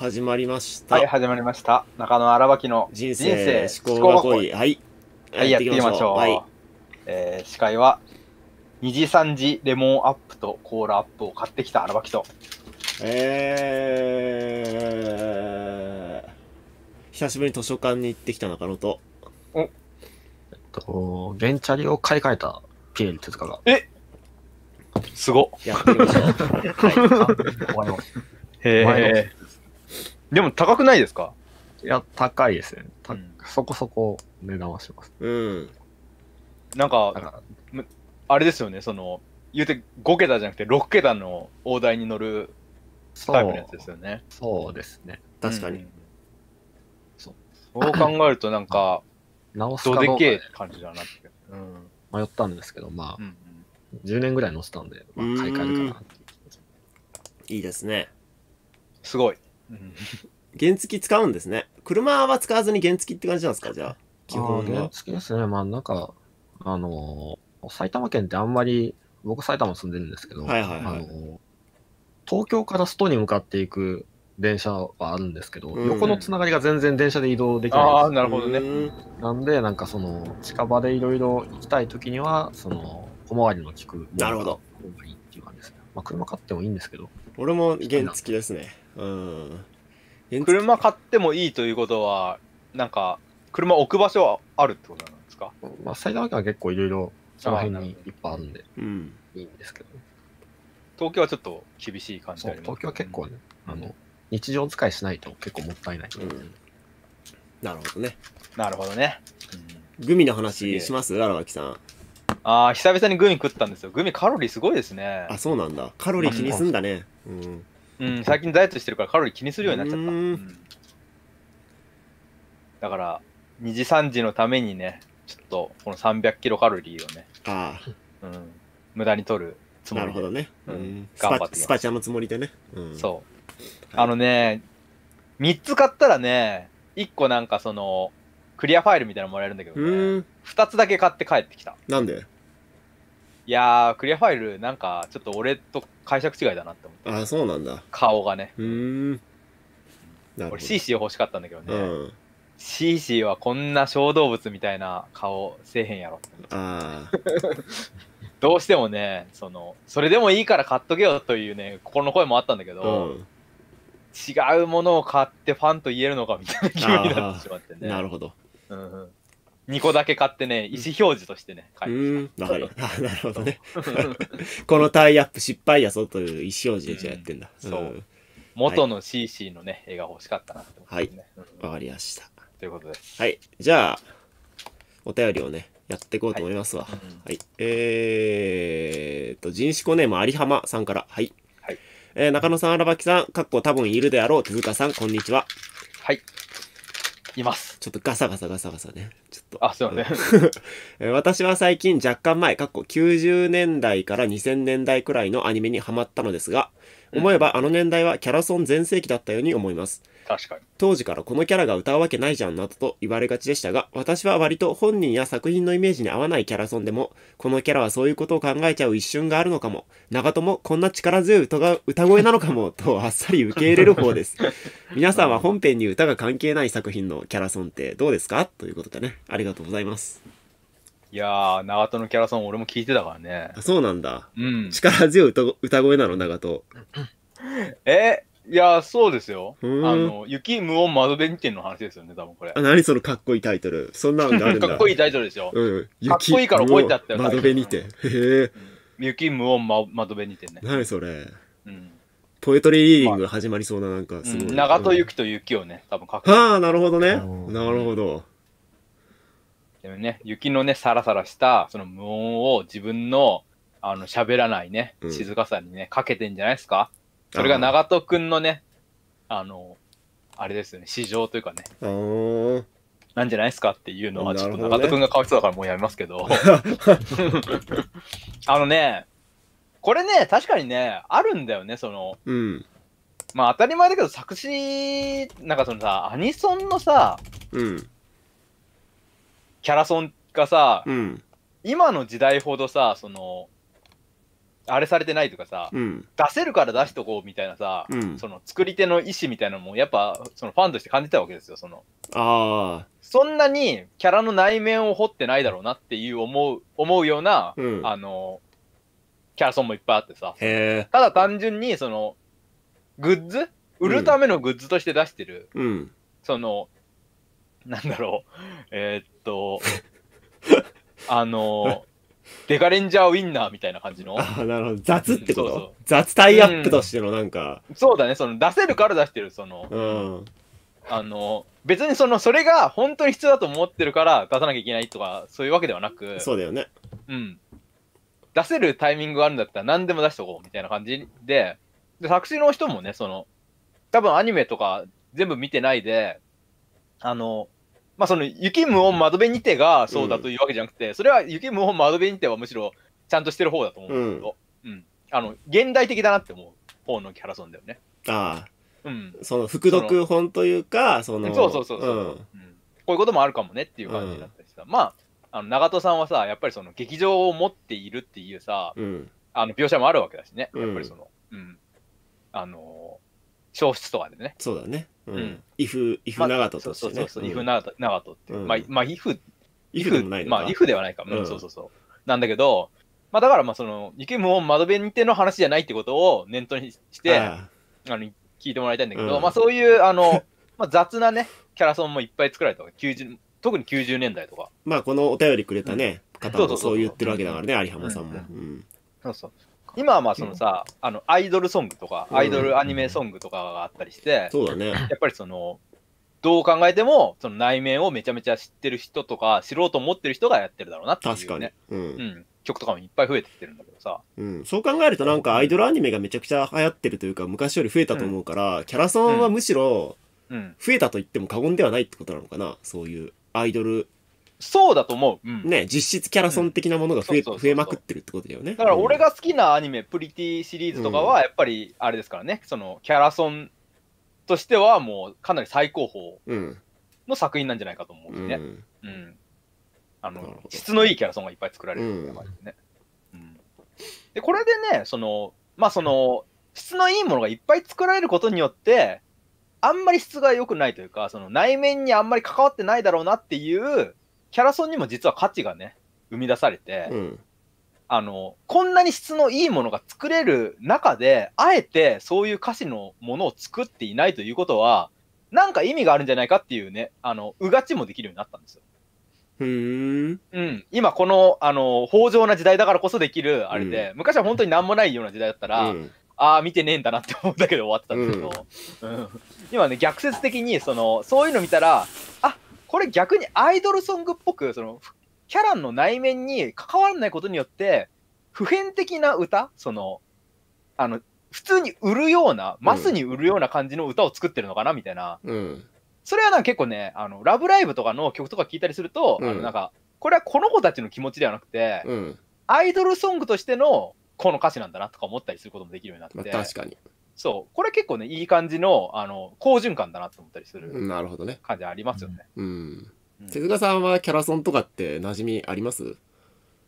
始まりました。はい、始まりました。中野荒脇の人生、人生思考が濃い。はい。はい、やっていきましょう。はい、えー、司会は、二次三次レモンアップとコーラアップを買ってきた荒脇と。えー、久しぶりに図書館に行ってきた中野と。おえっと、ベンチャリを買い替えたピエール手塚が。えすごやってみましょう。はい、終わります。へえ。でも高くないですかいや、高いですね。たうんそこそこ値段はします。うん。なんかかあれですよね、その、言うて5桁じゃなくて6桁の大台に乗るタイプのやつですよね。そうですね。確かに。うんそうそう考えると、なんか、直すかどでけえ感じだなって。うん。迷ったんですけど、まあう、ん10年ぐらい乗せたんで、まあ、買い替えるかなっていいですね。すごい。原付使うんですね。車は使わずに原付って感じなんですかじゃあ、基本原付ですね。まあなんか、あのー、埼玉県ってあんまり、僕埼玉住んでるんですけど、東京からストに向かっていく電車はあるんですけど、うん、横のつながりが全然電車で移動できないああ、なるほどね。なんで、なんかその、近場でいろいろ行きたいときには、その、小回りの利く、なるほど。がいいっていう感じですね。まあ、車買ってもいいんですけど。俺も原付ですね。うん車買ってもいいということはなんか車置く場所はあるってことなんですか、まあ、埼玉県は結構いろいろその辺にいっぱいあるんで、うん、いいんですけど、ね、東京はちょっと厳しい感じでありまね、東京は結構ね、うん、あの日常使いしないと結構もったいない、うん、なるほどねなるほどね、うん、グミの話します荒脇さんああ久々にグミ食ったんですよグミカロリーすごいですねあそうなんだカロリー気にすんだねうんうん、最近ダイエットしてるからカロリー気にするようになっちゃった。うん、だから、2次3次のためにね、ちょっとこの300キロカロリーをね、あうん、無駄に取るつもりで。なるほどね。うん、頑張ってスパチャのつもりでね。うん、そう。あのね、3つ買ったらね、1個なんかその、クリアファイルみたいなのもらえるんだけどね、2つだけ買って帰ってきた。なんでいやー、クリアファイル、なんか、ちょっと俺と解釈違いだなって思って。あ、そうなんだ。顔がね。うん。俺、シーシー欲しかったんだけどね。うん、シーシーはこんな小動物みたいな顔せえへんやろってあ どうしてもね、その、それでもいいから買っとけよというね、心の声もあったんだけど、うん違うものを買ってファンと言えるのかみたいな気分になってしまってね。なるほど。うんうん、2個だけ買ってね、意思表示としてね、買いました。なるなるほどね。このタイアップ失敗やぞという意思表示でじゃあやってんだ。うんそう元の CC のね、絵が欲しかったなってね。はい。わかりました。ということで。はい。じゃあ、お便りをね、やっていこうと思いますわ。はい。うんえーっと、人種コネーム有浜さんから。はい。はいえー中野さん、荒牧さん、かっこ多分いるであろう、手塚さん、こんにちは。はい。います。ちょっとガサガサガサガサね。ちょっと。あ、すいません。私は最近若干前、過去90年代から2000年代くらいのアニメにハマったのですが、思えばあの年代はキャラソン全盛期だったように思います。確かに。当時からこのキャラが歌うわけないじゃんなどと言われがちでしたが、私は割と本人や作品のイメージに合わないキャラソンでも、このキャラはそういうことを考えちゃう一瞬があるのかも、長友こんな力強い歌歌声なのかも、とあっさり受け入れる方です。皆さんは本編に歌が関係ない作品のキャラソンってどうですかということでね、ありがとうございます。いやー、長門のキャラソン俺も聞いてたからね。あそうなんだ。うん。力強い歌歌声なの、長門。え、いやー、そうですよ。あの、雪無音窓辺にての話ですよね、多分これ。あ、何そのかっこいいタイトル。そんなのあるんだ。かっこいいタイトルですよ。うん。雪かっこいいから覚えてあったよ窓辺にて。へ雪無音ま窓辺にてね。何それ。うん。ポエトリーリーディングが始まりそうな、なんか、すごい。ん、長門雪と雪をね、多分かっ書いああ、なるほどね。なるほど。ね。雪のね、さらさらした、その無音を自分の、あの、喋らないね、静かさにね、うん、かけてんじゃないですかそれが長門くんのね、あの、あれですよね、市場というかね。なんじゃないですかっていうのは、ちょっと長門くんがかわいそうだからもうやめますけど。あのね、これね、確かにね、あるんだよね、その、うん、まあ当たり前だけど作詞、なんかそのさ、アニソンのさ、うん、キャラソンがさ、うん、今の時代ほどさ、その、あれされてないとかさ、うん、出せるから出しとこうみたいなさ、うん、その作り手の意思みたいなのもやっぱそのファンとして感じたわけですよそのあそんなにキャラの内面を掘ってないだろうなっていう思う思うような、うん、あのキャラソンもいっぱいあってさただ単純にそのグッズ売るためのグッズとして出してる、そのなんだろう、えー、っと、あの、デカレンジャーウィンナーみたいな感じの。あなるほど。雑ってこと、うん、そうそう雑タイアップとしてのなんか、うん、そうだね、その出せるから出してる、その。うん。あの、別にその、それが本当に必要だと思ってるから出さなきゃいけないとか、そういうわけではなく。そうだよね。うん。出せるタイミングがあるんだったら何でも出しとこうみたいな感じで、で作詞の人もね、その、多分アニメとか全部見てないで、あの、まあ、その、雪無音窓辺にてがそうだというわけじゃなくて、それは雪無音窓辺にてはむしろちゃんとしてる方だと思うんだけど、うん。あの、現代的だなって思う方のキャラソンだよね。ああ。うん。その、服読本というか、その、そうそうそうそう、うんこういうこともあるかもねっていう感じだったりさ、まあ、あの、長門さんはさ、やっぱりその、劇場を持っているっていうさ、あの、描写もあるわけだしね。やっぱりその、うん。あの、消失とかでね。そうだね。うん。イフ、イフ長門としてね。そうそうそう、イフ長門長門っていう。まあ、まあ、イフ、イフいのまあ、イフではないか。そうそうそう。なんだけど、まあだから、まあその、イケム窓辺にての話じゃないってことを念頭にして、あの、聞いてもらいたいんだけど、まあそういう、あの、まあ雑なね、キャラソンもいっぱい作られたわけ。90特に90年代とか。まあ、このお便りくれたね、方そうそもうそう言ってるわけだからね、有浜さんも。うんそうそう。今はまあそのさ、うん、あのアイドルソングとか、アイドルアニメソングとかがあったりして、そうだね。やっぱりその、どう考えても、その内面をめちゃめちゃ知ってる人とか、知ろうと思ってる人がやってるだろうなっていう、ね、確かに。うん。曲とかもいっぱい増えてきてるんだけどさ、うん、そう考えるとなんかアイドルアニメがめちゃくちゃ流行ってるというか昔より増えたと思うから、うん、キャラソンはむしろ増えたと言っても過言ではないってことなのかな、そういうアイドルそうだと思う。うん、ね、実質キャラソン的なものが増え,、増えまくってるってことだよね。だから俺が好きなアニメ、プリティシリーズとかは、やっぱりあれですからね、そのキャラソンとしてはもうかなり最高峰の作品なんじゃないかと思うんでね。うん。うん、あの、質のいいキャラソンがいっぱい作られるでね。うん、うん、で、これでね、その、まあその、質のいいものがいっぱい作られることによって、あんまり質が良くないというか、その内面にあんまり関わってないだろうなっていうキャラソンにも実は価値がね、生み出されて、うん、あの、こんなに質のいいものが作れる中で、あえてそういう歌詞のものを作っていないということは、なんか意味があるんじゃないかっていうね、あの、うがちもできるようになったんですよ。うん。うん。今この、あの、豊穣な時代だからこそできる、あれで、うん、昔は本当に何もないような時代だったら、うん、ああ、見てねえんだなって思うだけで終わってたんですけど、うん、今ね、逆説的に、その、そういうの見たら、あこれ逆にアイドルソングっぽく、その、キャラの内面に関わらないことによって、普遍的な歌その、あの、普通に売るような、マスに売るような感じの歌を作ってるのかなみたいな。うん。それはなんか結構ね、あの、ラブライブとかの曲とか聞いたりすると、うん、あの、なんか、これはこの子たちの気持ちではなくて、うん、アイドルソングとしてのこの歌詞なんだなとか思ったりすることもできるようになって。まあ、確かに。そう、これ結構ね、いい感じの、あの、好循環だなと思ったりするなるほどね。感じありますよね。うん。手塚さんはキャラソンとかって馴染みあります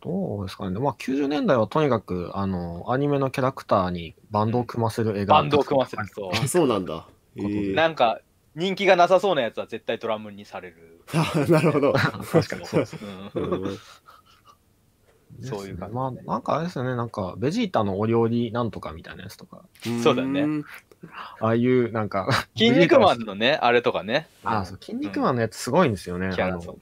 どうですかね。まあ、90年代はとにかく、あの、アニメのキャラクターにバンドを組ませる映画。バンドを組ませる。そあそうなんだ。えー、なんか、人気がなさそうなやつは絶対ドラムにされる。あなるほど。確かにそうです。ううんそういう感じ、ね、まあ、なんかあれですよね、なんか、ベジータのお料理なんとかみたいなやつとか。そうだね。ああいう、なんか 筋肉マンのね、あれとかね。ああ、そう、筋肉マンのやつすごいんですよね。うん、キャラソン、うん。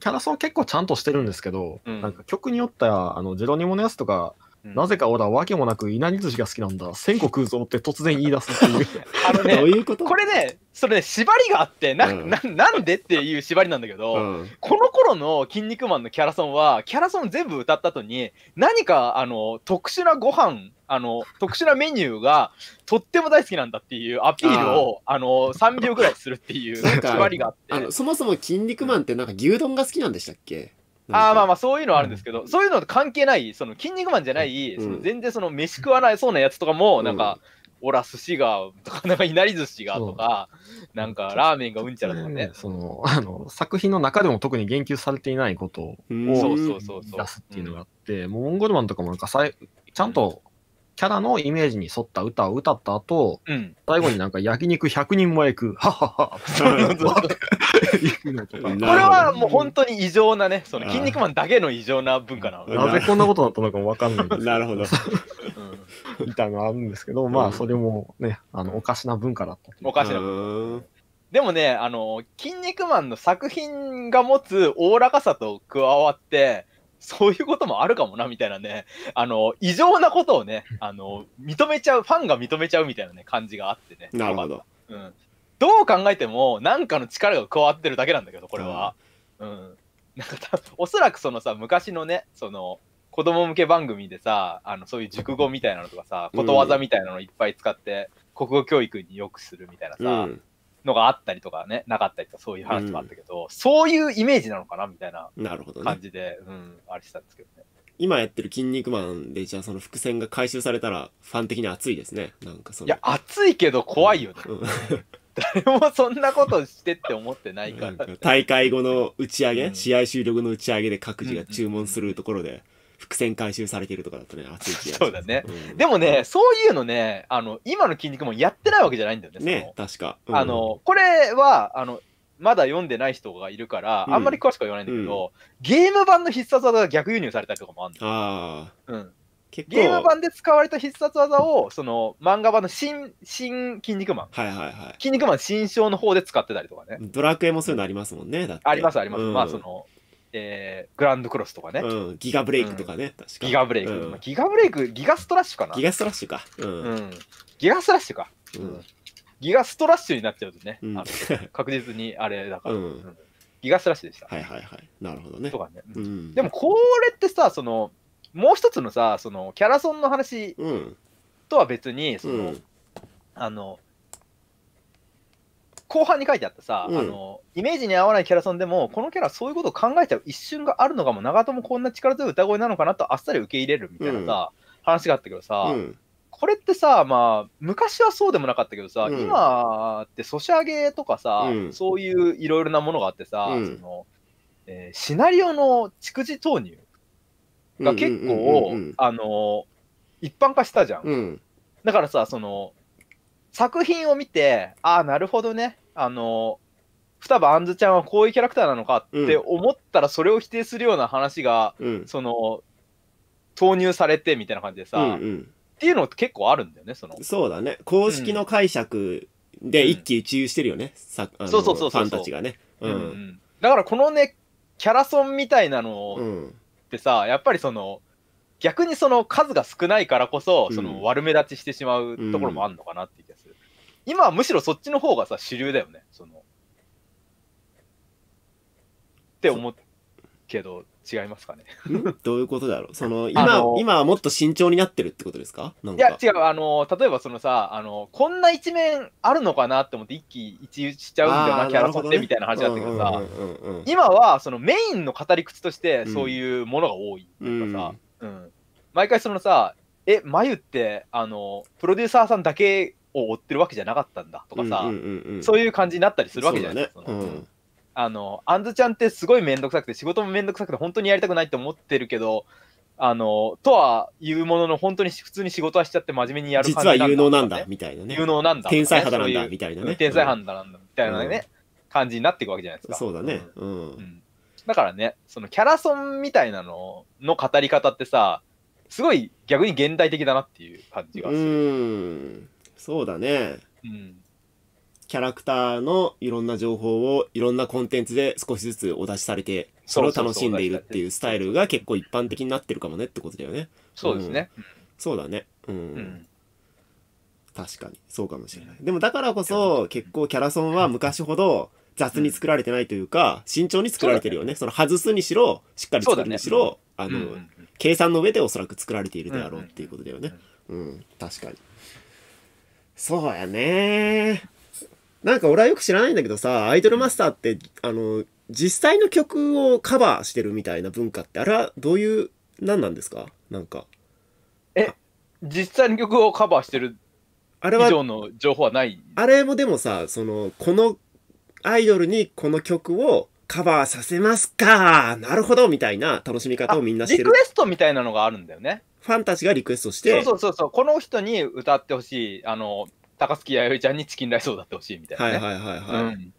キャラソン結構ちゃんとしてるんですけど、うん、なんか曲によったあの、ジェロニモのやつとか、なぜか俺は訳もなく、いなり寿司が好きなんだ。1000個食うぞって突然言い出すっていう。あのね、どういうことこれね、それね、縛りがあって、な、うん、ななんでっていう縛りなんだけど、うん、この頃の筋肉マンのキャラソンは、キャラソン全部歌った後に、何か、あの、特殊なご飯、あの、特殊なメニューがとっても大好きなんだっていうアピールを、あの、3秒ぐらいするっていう縛りがあって。そもそも筋肉マンってなんか牛丼が好きなんでしたっけあまあまあ、そういうのはあるんですけど、うん、そういうのと関係ない、その、筋肉マンじゃない、うん、その全然その、飯食わないそうなやつとかも、なんか、うん、おら、寿司が、とか、なんか、いなり寿司が、とか、なんか、ラーメンがうんちゃらとかね。その、あの、作品の中でも特に言及されていないことを、そうそうそう。出すっていうのがあって、モンゴルマンとかもなんかさい、ちゃんと、キャラのイメージに沿った歌を歌った後、うん、最後になんか焼肉100人前食う、ははは。これはもう本当に異常なね、その筋肉マンだけの異常な文化なのなぜこんなことになったのかもわかんないんなるほど。みたいなのがあるんですけど、まあ、それもね、あの、おかしな文化だった。おかしな文化。でもね、あの、筋肉マンの作品が持つおおらかさと加わって、そういうこともあるかもな、みたいなね、あの、異常なことをね、あの、認めちゃう、ファンが認めちゃうみたいなね、感じがあってね。なるほど。うん。どう考えても、なんかの力が加わってるだけなんだけど、これは。うん。うん、なんか多分、おそらくそのさ、昔のね、その、子供向け番組でさ、あの、そういう熟語みたいなのとかさ、ことわざみたいなのいっぱい使って、国語教育によくするみたいなさ、うん、のがあったりとかね、なかったりとか、そういう話もあったけど、そういうイメージなのかなみたいな感じで、ね、うん、あれしたんですけどね。今やってる「筋肉マン」でじゃあその伏線が回収されたらファン的に熱いですねなんかそのいや熱いけど怖いよね、うんうん誰もそんなことしてって思ってないから大会後の打ち上げ、うん、試合終了の打ち上げで各自が注文するところで伏線回収されているとかだとね熱い気がそうだね、うん、でもねそういうのねあの今の筋肉もやってないわけじゃないんだよねね確か、うん、あのこれはあのまだ読んでない人がいるから、あんまり詳しくは言わないんだけど、ゲーム版の必殺技が逆輸入されたりとかもあるんだよ、あうん、結構ゲーム版で使われた必殺技を、その漫画版の新、新筋肉マン。はいはいはい。筋肉マン新章の方で使ってたりとかね。ドラクエもそういうのありますもんね。だってありますあります。うんまあその、えー、グランドクロスとかね。うん、ギガブレイクとかね。確かギガブレイク、うんギガブレイク、ギガストラッシュかな。ギガストラッシュか。うん。うん、ギガストラッシュか。うん。ギガストラッシュになっちゃうとね、うん確実にあれだから、うんギガストラッシュでした。はいはいはい。なるほどねと。かね。うん。でもこれってさ、その、もう一つのさ、そのキャラソンの話とは別に、そのうん。あの後半に書いてあったさ、うんあの、イメージに合わないキャラソンでも、このキャラそういうことを考えちゃう一瞬があるのがも長友こんな力強い歌声なのかなとあっさり受け入れるみたいなさ、話があったけどさ、うん。これってさ、まあ、昔はそうでもなかったけどさ、うん今ってソシャゲとかさ、うんそういういろいろなものがあってさ、うんそのえーシナリオの逐次投入が結構、あの、一般化したじゃん。うん、だからさ、その、作品を見て、ああ、なるほどね、あの、双葉あんずちゃんはこういうキャラクターなのかって思ったら、それを否定するような話が、うん、その、投入されてみたいな感じでさ、うんうん、っていうの結構あるんだよね、その。そうだね。公式の解釈で一喜一憂してるよね、うそうそうそうそう。ファンたちがね。うだからこのね、キャラソンみたいなのを、うんってさ、やっぱりその、逆にその数が少ないからこそ、その悪目立ちしてしまうところもあるのかなって気がする。うん、今はむしろそっちの方がさ、主流だよね、その。って思うけど、違いますかねどういうことだろう その今今はもっと慎重になってるってことですかいや違うあの例えばそのさあのこんな一面あるのかなって思って一喜一憂しちゃうんだよなキャラソってみたいな話だったけどさ今はそのメインの語り口としてそういうものが多いっていうかさ、うん、うん、毎回そのさえ眉ってあのプロデューサーさんだけを追ってるわけじゃなかったんだとかさ、そういう感じになったりするわけじゃないですか。あの、あんずちゃんってすごいめんどくさくて、仕事もめんどくさくて、本当にやりたくないって思ってるけど、あの、とは言うものの、本当に普通に仕事はしちゃって真面目にやる感じなんだ、ね、実は有能なんだ、みたいなね。有能なんだ、天才肌なんだ、みたいなね。天才肌なんだ、みたいなね、うん、感じになっていくわけじゃないですか。そうだね。うん。うん、だからね、そのキャラソンみたいなのの語り方ってさ、すごい逆に現代的だなっていう感じがする。うん。そうだね。うん。キャラクターのいろんな情報をいろんなコンテンツで少しずつお出しされて、それを楽しんでいるっていうスタイルが結構一般的になってるかもねってことだよね。そうですね。うん、そうだね。うん。うん、確かに。そうかもしれない。でもだからこそ、結構キャラソンは昔ほど雑に作られてないというか、慎重に作られてるよね。そねその外すにしろ、しっかり作るにしろ、ね、あの、うん、計算の上でおそらく作られているであろうっていうことだよね。うん、確かに。そうやねなんか俺はよく知らないんだけどさ、アイドルマスターって、あの、実際の曲をカバーしてるみたいな文化って、あれはどういう、何なんですかなんか。え、実際の曲をカバーしてるあれは、以上の情報はないあれもでもさ、その、このアイドルにこの曲をカバーさせますかなるほどみたいな楽しみ方をみんなしてる。リクエストみたいなのがあるんだよね。ファンたちがリクエストして。そうそうそうそう。この人に歌ってほしい、あの、高槻弥生ちゃんにチキンライスを歌ってほしいみたいな、ね、はいはいはいはい、うん、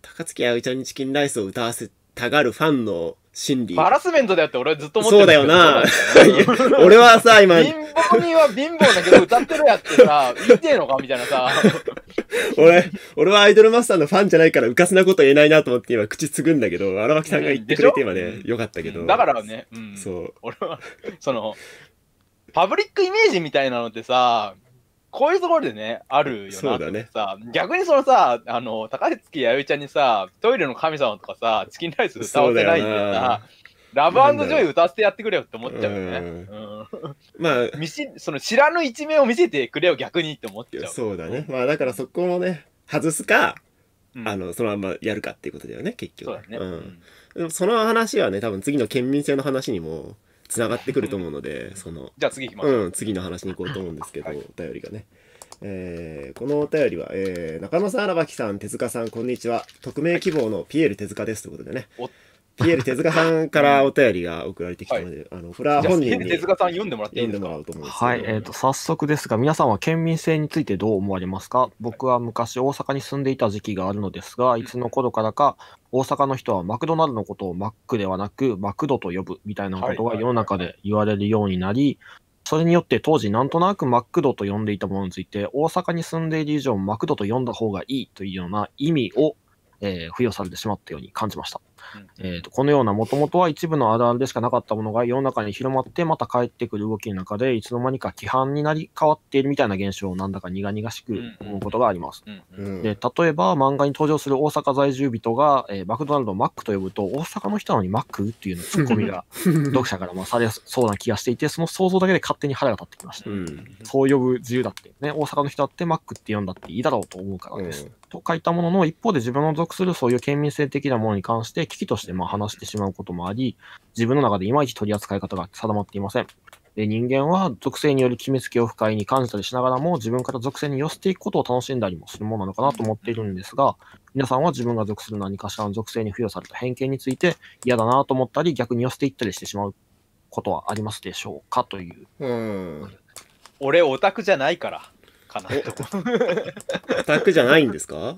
高槻弥生ちゃんにチキンライスを歌わせたがるファンの心理ハラスメントだよって俺はずっと思ってそうだよな 俺はさ今貧乏人は貧乏だけど歌ってるやってさ言ってえのかみたいなさ 俺俺はアイドルマスターのファンじゃないからうかすなこと言えないなと思って今口つぐんだけど荒牧さんが言ってくれて今ね、うん、よかったけど、だからね、うん、そう俺はそのパブリックイメージみたいなのってさこういうところでね、あるよな。ね、さ逆にそのさ、あの、高月弥生ちゃんにさ、トイレの神様とかさ、チキンライス歌わせないんよな。ラブジョイ歌わせてやってくれよって思っちゃうよね。うん、まあ、見し、その知らぬ一面を見せてくれよ、逆にって思っちゃう。そうだね。まあ、だからそこもね、外すか、うん、あの、そのままやるかっていうことだよね、結局。そうだね。うん。その話はね、多分次の県民性の話にも、つながってくると思うので、そのじゃあ次行きましょう、うん、次の話に行こうと思うんですけど、はい、お便りがね。えー、このお便りは、えー、中野さん、荒牧さん、手塚さん、こんにちは。匿名希望のピエール手塚ですということでね。ピエール手塚さんからお便りが送られてきたので、はい、あのこれー本人に手塚さん読んでもらっていいですかはい、えーと、早速ですが、皆さんは県民性についてどう思われますか僕は昔大阪に住んでいた時期があるのですが、いつの頃からか大阪の人はマクドナルドのことをマックではなくマクドと呼ぶみたいなことが世の中で言われるようになり、それによって当時なんとなくマクドと呼んでいたものについて、大阪に住んでいる以上マクドと呼んだ方がいいというような意味を、えー、付与されてしまったように感じました。えー、とこのようなもともとは一部のあるあるでしかなかったものが世の中に広まってまた帰ってくる動きの中でいつの間にか規範になり変わっているみたいな現象をなんだか苦々しく思うことがあります。で例えば漫画に登場する大阪在住人が、えー、マクドナルドをマックと呼ぶと大阪の人なのにマックっていうのツッコミが 読者からまあされそうな気がしていてその想像だけで勝手に腹が立ってきました。うん、そう呼ぶ自由だって、ね、大阪の人だってマックって呼んだっていいだろうと思うからです。と書いたものの、一方で自分の属するそういう県民性的なものに関して危機としてま話してしまうこともあり、自分の中でいまいち取り扱い方が定まっていません。で人間は属性による決めつけを不快に感じたりしながらも、自分から属性に寄せていくことを楽しんだりもするものなのかなと思っているんですが、皆さんは自分が属する何かしらの属性に付与された偏見について嫌だなと思ったり、逆に寄せていったりしてしまうことはありますでしょうかという。うん。俺、オタクじゃないから。かなと。オタクじゃないんですか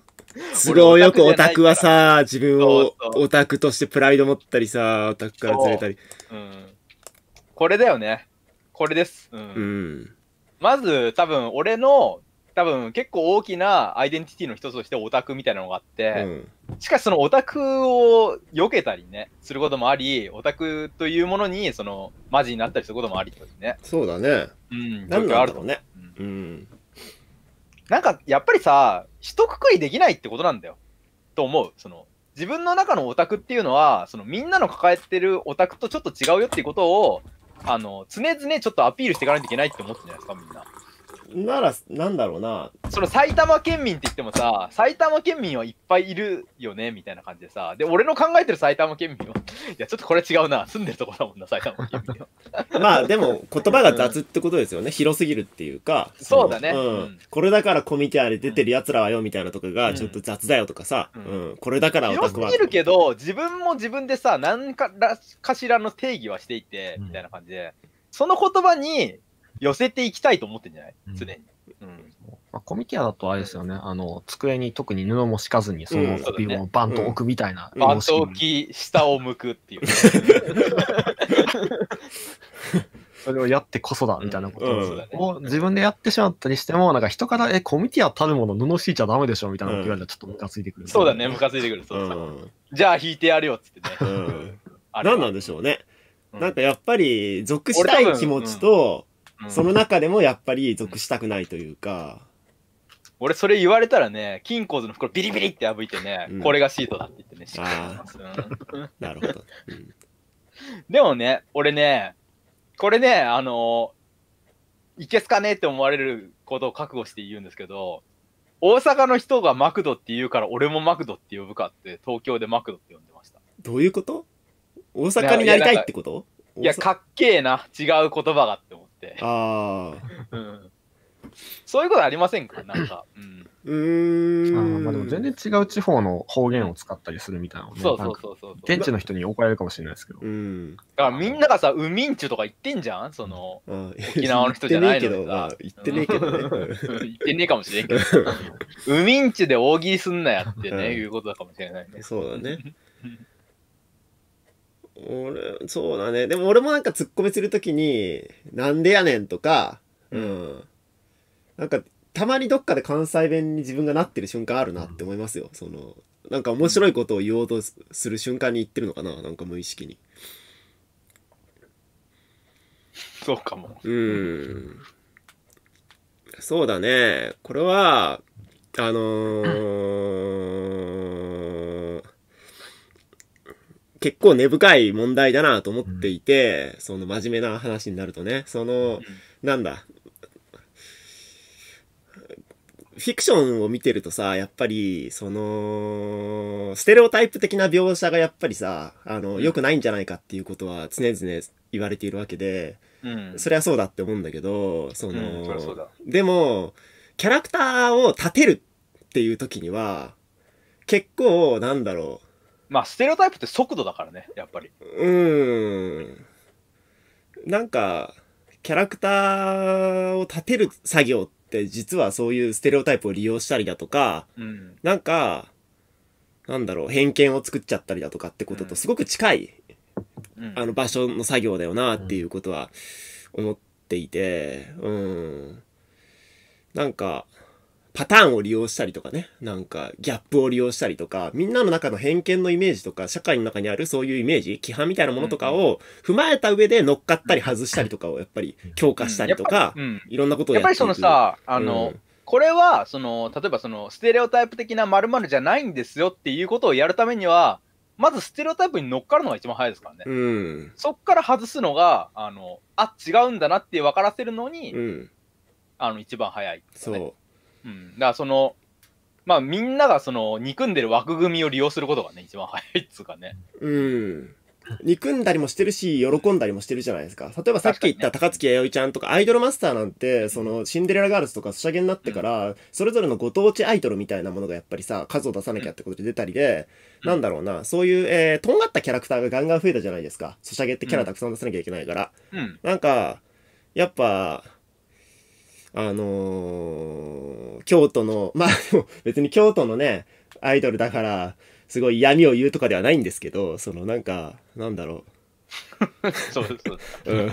都合よくオタクはさ、自分をオタクとしてプライド持ったりさ、オタクからずれたり。うん、これだよね。これです。うん。うん、まず、多分、俺の、多分、結構大きなアイデンティティの一つとしてオタクみたいなのがあって、うん、しかしそのオタクを避けたりね、することもあり、オタクというものに、その、マジになったりすることもあり、ね、そうだね。うん、状況あるとね。うんなんかやっぱりさ、一括りできないってことなんだよ。と思う。その自分の中のオタクっていうのは、そのみんなの抱えてるオタクとちょっと違うよっていうことを、あの、常々ちょっとアピールしていかないといけないって思ってるじゃないですか、みんな。なら、なんだろうな。その埼玉県民って言ってもさ、埼玉県民はいっぱいいるよね、みたいな感じでさ。で、俺の考えてる埼玉県民は、いや、ちょっとこれ違うな。住んでるとこだもんな、埼玉県民は。まあ、でも、言葉が雑ってことですよね。うん、広すぎるっていうか。そうだね、うん。これだからコミュニティアで出てる奴らはよ、みたいなとかが、ちょっと雑だよとかさ。うん。これだから広すぎるけど、自分も自分でさ、何かかしらの定義はしていて、みたいな感じで。その言葉に寄せていきたいと思ってんじゃない常に。うん。まあ、コミティアだとあれですよね、あの、机に特に布も敷かずに、そのピ首をバンと置くみたいな、うんねうん、バンと置き、下を向くっていう、それをやってこそだみたいなことを、うんうん、自分でやってしまったりしても、なんか人から、え、コミティアたるもの布敷いちゃダメでしょみたいなこと言われたらちょっとムカついてくる、ねそうだね、ムカついてくる。そうそうじゃあ引いてやるよっつってね。何なんでしょうね。なんかやっぱり、属したい気持ちと、その中でもやっぱり属したくないというか、俺それ言われたらね、金庫図の袋ビリビリって破いてね、うんこれがシートだって言ってね、しかりうんなるほど。うんでもね、俺ね、これね、あのいけすかねって思われることを覚悟して言うんですけど、大阪の人がマクドって言うから俺もマクドって呼ぶかって、東京でマクドって呼んでました。どういうこと大阪になりたいってこといや、かっけえな、違う言葉がって思っ。ああ。そういうことありませんかなんか。うん。うん。あまあでも全然違う地方の方言を使ったりするみたいなね。そうそうそうそう現地の人に怒られるかもしれないですけど。うん。だからみんながさ、ウミンチュとか言ってんじゃんその、うん、沖縄の人じゃないのに言ってねえけど、言ってねえかもしれんけど。ウミンチュで大喜利すんなやってね、いうことだかもしれないね。そうだね。俺、そうだね。でも俺もなんか突っ込みするときに、なんでやねんとか、うん、なんか、たまにどっかで関西弁に自分がなってる瞬間あるなって思いますよ。その、なんか面白いことを言おうとする瞬間に言ってるのかななんか無意識に。そうかも。うん。そうだね。これは、あのーうん結構根深い問題だなと思っていて、その真面目な話になるとね、その、なんだ、フィクションを見てるとさ、やっぱり、その、ステレオタイプ的な描写がやっぱりさ、あの、良くないんじゃないかっていうことは常々言われているわけで、うん、そりゃそうだって思うんだけど、その、うん、そでも、キャラクターを立てるっていう時には、結構、なんだろう、まあ、ステレオタイプって速度だからね、やっぱり。うーん。なんか、キャラクターを立てる作業って実はそういうステレオタイプを利用したりだとか、うん、なんか、なんだろう、偏見を作っちゃったりだとかってこととすごく近い、うん、あの場所の作業だよなっていうことは思っていて、うん。なんか、パターンを利用したりとかね、なんかギャップを利用したりとか、みんなの中の偏見のイメージとか、社会の中にあるそういうイメージ、規範みたいなものとかを踏まえた上で乗っかったり外したりとかをやっぱり強化したりとか、うん、いろんなことをやっていくやっぱりそのさ、あの、うんこれはその例えばそのステレオタイプ的な〇〇じゃないんですよっていうことをやるためにはまずステレオタイプに乗っかるのが一番早いですからね、うん、そっから外すのがあのあ違うんだなって分からせるのに、うん、あの一番早い、ね、そううん。だからその、まあみんながその憎んでる枠組みを利用することがね、一番早いっつうかね。うん。憎んだりもしてるし、喜んだりもしてるじゃないですか。例えばさっき言った高槻弥生ちゃんとか、アイドルマスターなんて、そのシンデレラガールズとかソシャゲになってから、それぞれのご当地アイドルみたいなものがやっぱりさ、数を出さなきゃってことで出たりで、なんだろうな、そういう、えー、とんがったキャラクターがガンガン増えたじゃないですか。ソシャゲってキャラたくさん出さなきゃいけないから。なんか、やっぱ、あのー、京都の、まあ 別に京都のね、アイドルだから、すごい闇を言うとかではないんですけど、そのなんか、なんだろう。そうそう。うん。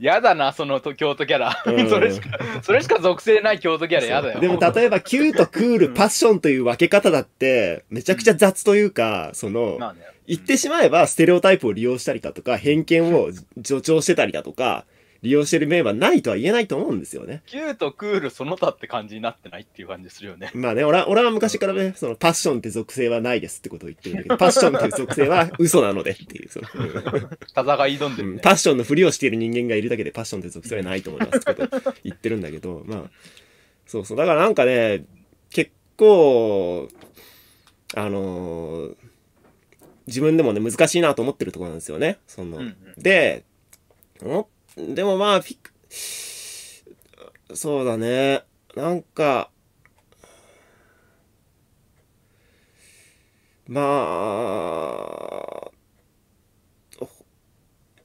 やだな、その京都キャラ、それしか、それしか属性ない京都キャラやだよ。でも例えば、キュート、クール、パッションという分け方だって、めちゃくちゃ雑というか、その、まあね、言ってしまえば、ステレオタイプを利用したりだとか、偏見を助長してたりだとか、利用してる面はないとは言えないと思うんですよね。キュート、クール、その他って感じになってないっていう感じするよね。まあね、俺は、俺は昔からね、そのパッションって属性はないですってことを言ってるんだけど、パッションっていう属性は嘘なのでっていう、その戦い挑んでる、ねうん、パッションのふりをしている人間がいるだけでパッションって属性はないと思いますってことを言ってるんだけど、まあ、そうそう。だからなんかね、結構、あのー、自分でもね、難しいなと思ってるところなんですよね。その、うんうん、で、思っでもまあ、ピク、そうだね。なんか、まあ、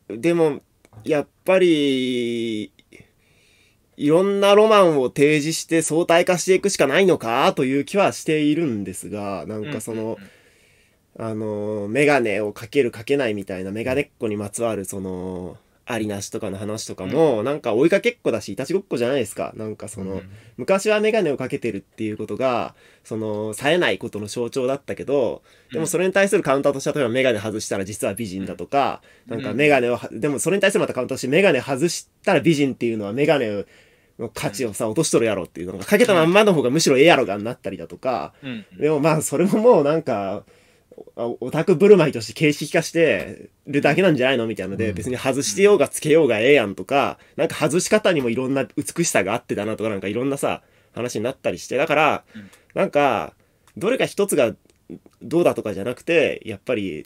でも、やっぱり、いろんなロマンを提示して相対化していくしかないのかという気はしているんですが、なんかその、あの、メガネをかけるかけないみたいなメガネっ子にまつわるその、ありなしとかの話とかも、なんか追いかけっこだし、いたちごっこじゃないですか。なんかその、昔はメガネをかけてるっていうことが、その、冴えないことの象徴だったけど、でもそれに対するカウンターとしては、例えばメガネ外したら実は美人だとか、なんかメガネを、でもそれに対するまたカウンターとして、メガネ外したら美人っていうのはメガネの価値をさ、落としとるやろっていうのが、かけたまんまの方がむしろええやろがになったりだとか、でもまあ、それももうなんか、オタクぶるまいとして形式化してるだけなんじゃないのみたいなので、別に外してようがつけようがええやんとか、なんか外し方にもいろんな美しさがあってだなとか、なんかいろんなさ、話になったりして、だから、なんか、どれか一つがどうだとかじゃなくて、やっぱり、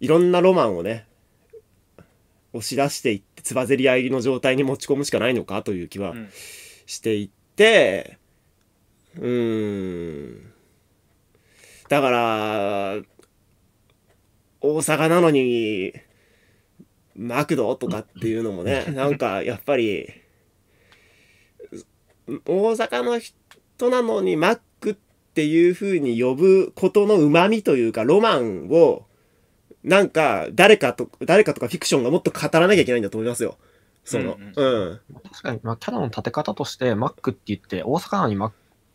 いろんなロマンをね、押し出していって、つばぜり合いの状態に持ち込むしかないのかという気はしていって、ううーん。だから、大阪なのに、マクドとかっていうのもね、なんかやっぱり、大阪の人なのにマックっていう風に呼ぶことの旨味というか、ロマンを、なんか、誰かと、誰かとかフィクションがもっと語らなきゃいけないんだと思いますよ。その、うん、うん、確かに、まあ、キャラの立て方として、マックって言って、大阪なのにマッ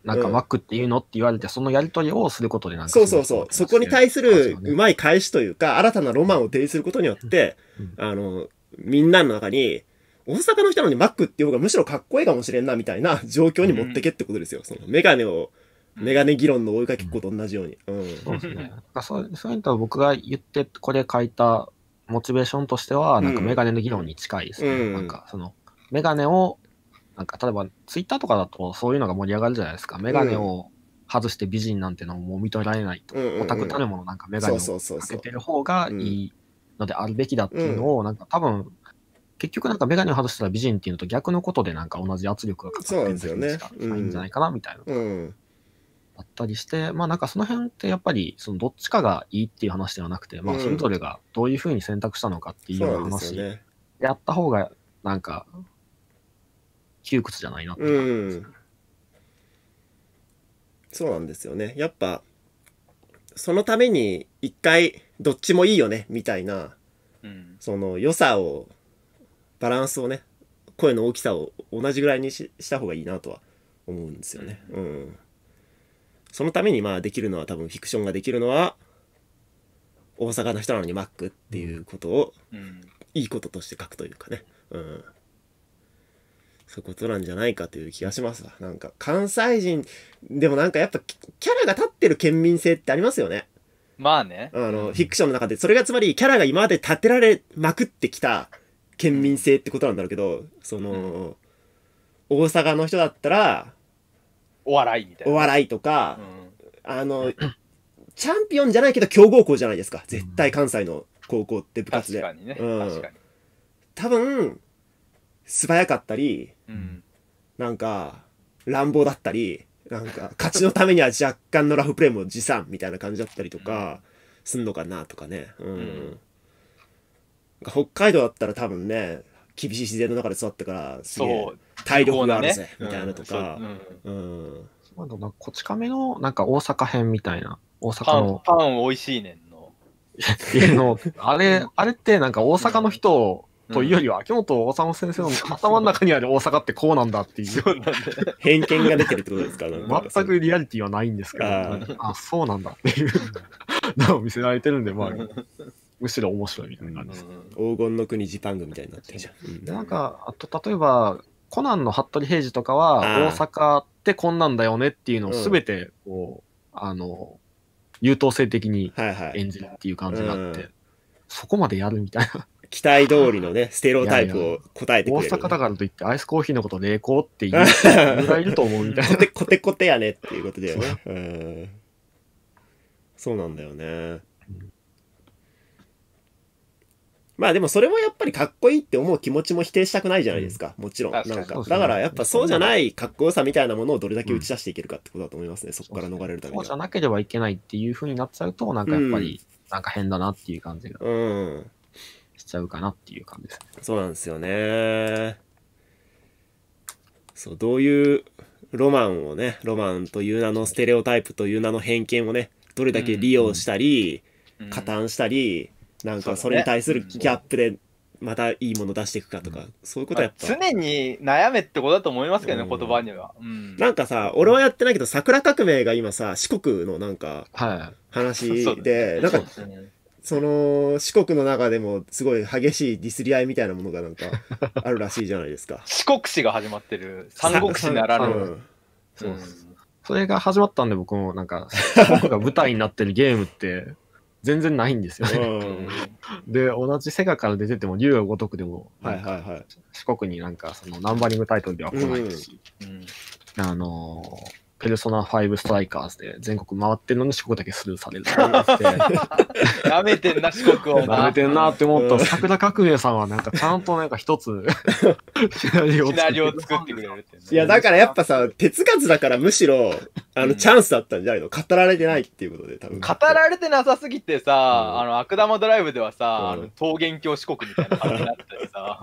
なんか m a っていうのって言われて、そのやりとりをすることになる、そうそうそう。そこに対するうまい返しというか、新たなロマンを提示することによって、あの、みんなの中に、大阪の人なのにマックっていう方がむしろかっこいいかもしれんな、みたいな 状況に持ってけってことですよ。そのメガネを、メガネ議論の追いかけっこと同じように。うん。そうですね。そうそういうと僕が言って、これ書いたモチベーションとしては、なんかメガネの議論に近いですね。うん、なんかその、メガネをなんか例えばツイッターとかだとそういうのが盛り上がるじゃないですか。メガネを外して美人なんてのも認められないと。オタクたるものなんかメガネをかけてる方がいいのであるべきだっていうのを、なんか多分、結局なんかメガネを外したら美人っていうのと逆のことでなんか同じ圧力がかかってるんじゃないんじゃないかなみたいな。あったりして、まあなんかその辺ってやっぱりそのどっちかがいいっていう話ではなくて、まあそれぞれがどういうふうに選択したのかっていう話やった方がなんか窮屈じゃないなってうんそうなんですよねやっぱそのために一回どっちもいいよねみたいな、うん、その良さをバランスをね声の大きさを同じぐらいにした方がいいなとは思うんですよね。うん、うん、そのためにまあできるのは多分フィクションができるのは大阪の人なのにマックっていうことをいいこととして書くというかね。うんそういうことなんじゃないかという気がしますわ。なんか、関西人、でもなんかやっぱ、キャラが立ってる県民性ってありますよね。まあね。あの、フィクションの中で、それがつまり、キャラが今まで立てられまくってきた県民性ってことなんだろうけど、その、うん、大阪の人だったら、お笑いみたいな。お笑いとか、うん、あの、チャンピオンじゃないけど、強豪校じゃないですか。絶対関西の高校って部活で。確かにね。確かに。多分、素早かったり、うん、なんか乱暴だったりなんか勝ちのためには若干のラフプレーも持参みたいな感じだったりとか、すんのかなとかね、うん、うん、北海道だったら多分ね厳しい自然の中で育ったからすげ体力があるぜ、ね、みたいなとか、うん、こち亀のなんか大阪編みたいな大阪のパンパン美味しいねんののあれあれってなんか大阪の人をというよりは、秋元治先生の頭の中にある大阪ってこうなんだっていう。そう偏見が出てるってことですか全くリアリティはないんですけど、あそうなんだっていうのを 見せられてるんで、まあ、むしろ面白いみたいな感じです。黄金の国ジパングみたいになってるじゃん。なんか、あと例えば、コナンの服部平次とかは、大阪ってこんなんだよねっていうのをすべて、こう、あの、優等生的に演じるっていう感じがあって、そこまでやるみたいな。期待通りのね、ステロタイプを答えてくれる、ね。大阪だからといって、アイスコーヒーのこと、冷凍って言う人がいると思うみたいな。コテコテやねっていうことだよね。うん。そうなんだよね。まあでもそれもやっぱりかっこいいって思う気持ちも否定したくないじゃないですか。もちろん。なんか。だからやっぱそうじゃないかっこよさみたいなものをどれだけ打ち出していけるかってことだと思いますね。そこから逃れるためにそうじゃなければいけないっていうふうになっちゃうと、なんかやっぱり、なんか変だなっていう感じが。うん。ちゃうかなっていう感じです、ね、そうなんですよね。そう、どういうロマンをね、ロマンという名のステレオタイプという名の偏見をね、どれだけ利用したり、うんうん、加担したり、なんかそれに対するギャップで、またいいもの出していくかとか、そういうことやっぱ、常に悩めってことだと思いますけどね、うん、言葉には、うん、なんかさ俺はやってないけど桜革命が今さ四国のなんか話で、はい、なんか、ね、その四国の中でもすごい激しいディスり合いみたいなものがなんか あるらしいじゃないですか。四国史が始まってる、三国史ならぬ。うん、そそれが始まったんで僕もなんか、僕が舞台になってるゲームって全然ないんですよね。で、同じセガから出てても竜が如くでも、はいはいはい、四国になんかそのナンバリングタイトルでは来ないし、うん、うん、あのーペルソナ5ストライカーズで全国回ってるのに四国だけスルーされるってや めてんな、四国を。やめてんなって思ったら、桜革命さんはなんかちゃんとなんか一つシナリオを作ってくれるって、いや、だからやっぱさ、手つかずだからむしろ、あの、チャンスだったんじゃないの語られてないっていうことで、多分。語られてなさすぎてさ、うん、あの、悪玉ドライブではさ、うん、あの桃源郷四国みたいな感じになってさ。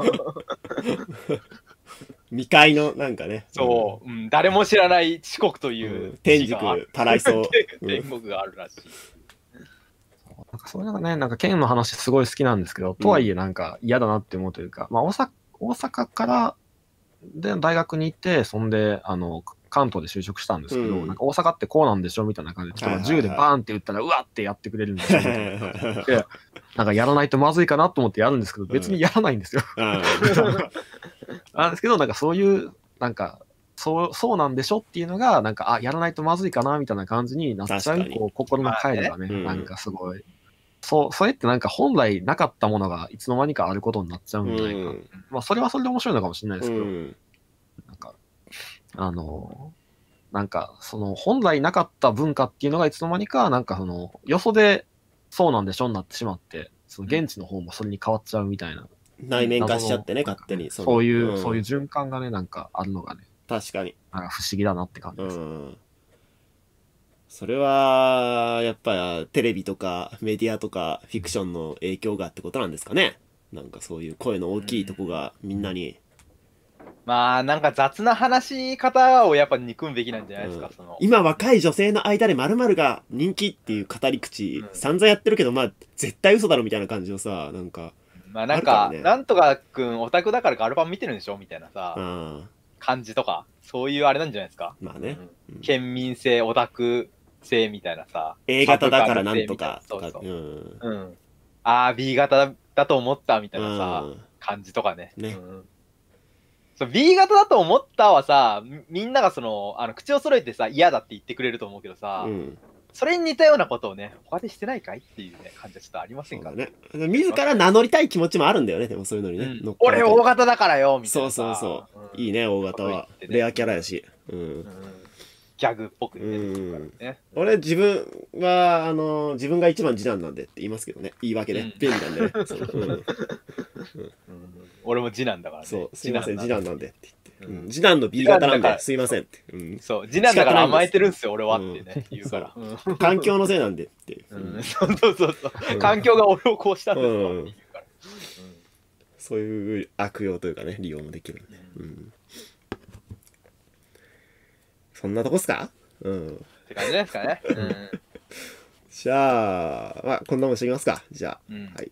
未開のなんかね。そう、うん、誰も知らない四国という、天竺、パライソ。天国があるらしい。なんかそういうのがね、なんか県の話すごい好きなんですけど、とはいえなんか嫌だなって思うというか、まあ大阪大阪からで大学に行って、そんで、あの、関東で就職したんですけど、うん、なんか大阪ってこうなんでしょみたいな感じで、ょっと銃でバーンって打ったら、うわってやってくれるんですよ。で、なんかやらないとまずいかなと思ってやるんですけど、別にやらないんですよ。うん なんですけど、なんかそういう、なんか、そう、そうなんでしょっていうのが、なんか、あ、やらないとまずいかな、みたいな感じになっちゃう、こう、心の回路がね、なんかすごい。そう、それってなんか本来なかったものがいつの間にかあることになっちゃうんじゃないか。まあ、それはそれで面白いのかもしれないですけど、なんか、あの、なんか、その本来なかった文化っていうのがいつの間にか、なんかその、よそでそうなんでしょになってしまって、その現地の方もそれに変わっちゃうみたいな内面化しちゃってね、勝手に。そういう、そういう循環がね、なんかあるのがね。確かに。なんか不思議だなって感じです。それは、やっぱテレビとかメディアとかフィクションの影響がってことなんですかね。なんかそういう声の大きいとこがみんなに。まあなんか雑な話し方をやっぱ憎むべきなんじゃないですか、うん、その今若い女性の間で〇〇が人気っていう語り口、うん、散々やってるけどまあ絶対嘘だろみたいな感じのさなんかまあなんか、ね、なんとかくんオタクだからガルパン見てるんでしょみたいなさ、感じとか、そういうあれなんじゃないですか。まあね。うん、県民性、オタク性みたいなさ。A 型だからなんとか。そうそう。うん。うん、ああ、B 型だと思ったみたいなさ、感じとかね。ね。うんそう B 型だと思ったはさみんながそのあの口を揃えてさ嫌だって言ってくれると思うけどさ、うそれに似たようなことをね、他でしてないかいっていう、ね、感じはちょっとありませんからね。自ら名乗りたい気持ちもあるんだよね、でもそういうのにね。うん、俺、大型だからよ、みたいな。そうそうそう。うん、いいね、大型は。ね、レアキャラやし。うん。ギャグっぽくね。俺、自分は、あのー、自分が一番次男なんでって言いますけどね。言い訳ね。便利なんで 俺も次男だからね。そう、すいません、次男なんでって次男の B 型なんですいませんって、うん、そう次男だから甘えてるんですよ俺はってね、言うから、環境のせいなんでって、うんそうそうそうそう、環境が俺をこうしたんですよってうかそういう悪用というかね利用もできるんで、うん、そんなとこっすかうんって感じですかね、うん、じゃあまあこんなもんしてきますかじゃあ、はい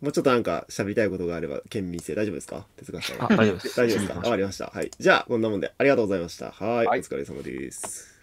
もうちょっとなんか喋りたいことがあれば、県民性大丈夫ですか哲学さん。大丈夫です。大丈夫ですかわかりました。はい。じゃあ、こんなもんで、ありがとうございました。はい。はいお疲れ様です。